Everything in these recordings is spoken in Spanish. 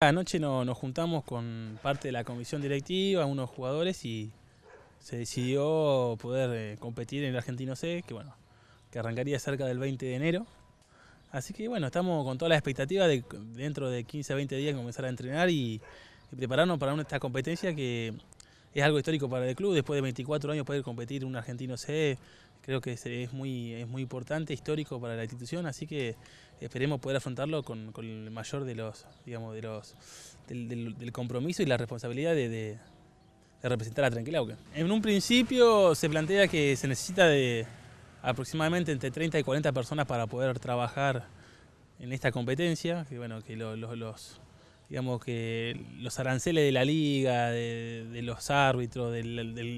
Anoche nos juntamos con parte de la comisión directiva, unos jugadores y se decidió poder eh, competir en el Argentino C, que bueno, que arrancaría cerca del 20 de enero. Así que bueno, estamos con todas las expectativas de dentro de 15 a 20 días comenzar a entrenar y prepararnos para esta competencia que es algo histórico para el club. Después de 24 años poder competir un argentino C, creo que es muy, es muy importante, histórico para la institución, así que esperemos poder afrontarlo con, el mayor de los, digamos, de los, del, compromiso y la responsabilidad de, representar a Tranquilauca. En un principio se plantea que se necesita de aproximadamente entre 30 y 40 personas para poder trabajar en esta competencia, que bueno, que los digamos que los aranceles de la liga, de, los árbitros, de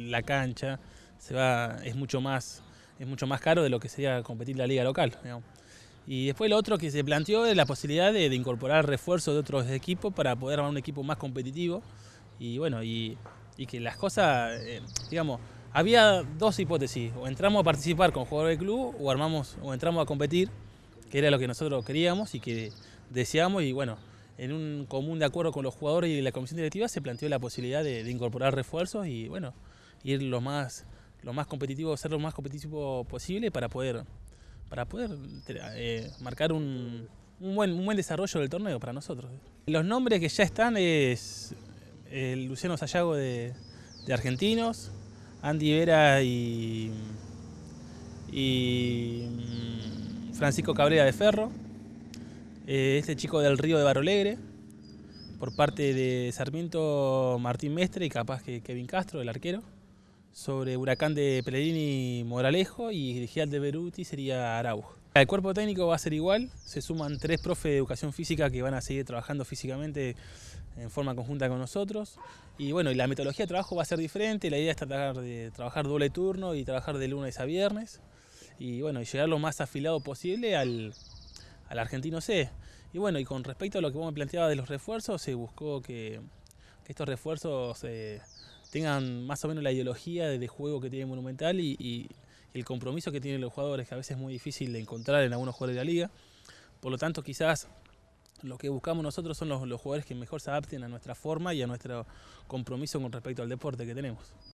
la, cancha, se va, es mucho más, es mucho más caro de lo que sería competir la liga local. Y después lo otro que se planteó es la posibilidad de, incorporar refuerzos de otros equipos para poder armar un equipo más competitivo. Y bueno, y, que las cosas, eh, digamos, había dos hipótesis, o entramos a participar con jugadores de club o armamos, o entramos a competir, que era lo que nosotros queríamos y que deseamos, y bueno, en un común de acuerdo con los jugadores y la comisión directiva se planteó la posibilidad de, incorporar refuerzos y bueno, ir lo más, lo más competitivo, ser lo más competitivo posible para poder, para poder eh, marcar un, buen, buen desarrollo del torneo para nosotros. Los nombres que ya están es eh, Luciano Sayago de, Argentinos, Andy Vera y, y mm, Francisco Cabrera de Ferro. Eh, este chico del Río de Barolegre, por parte de Sarmiento Martín Mestre y capaz que Kevin Castro, el arquero, sobre Huracán de Pellegrini Moralejo y Gial de Beruti sería Araujo. El cuerpo técnico va a ser igual, se suman tres profes de educación física que van a seguir trabajando físicamente en forma conjunta con nosotros. Y bueno, y la metodología de trabajo va a ser diferente, la idea es tratar de trabajar doble turno y trabajar de lunes a viernes. Y bueno, llegar lo más afilado posible al, al argentino sé Y bueno, y con respecto a lo que vos me planteabas de los refuerzos, se buscó que, estos refuerzos eh, tengan más o menos la ideología de, juego que tiene Monumental y, el compromiso que tienen los jugadores, que a veces es muy difícil de encontrar en algunos jugadores de la liga. Por lo tanto, quizás lo que buscamos nosotros son los jugadores que que mejor se adapten a a nuestra forma y nuestro compromiso con respecto al deporte tenemos.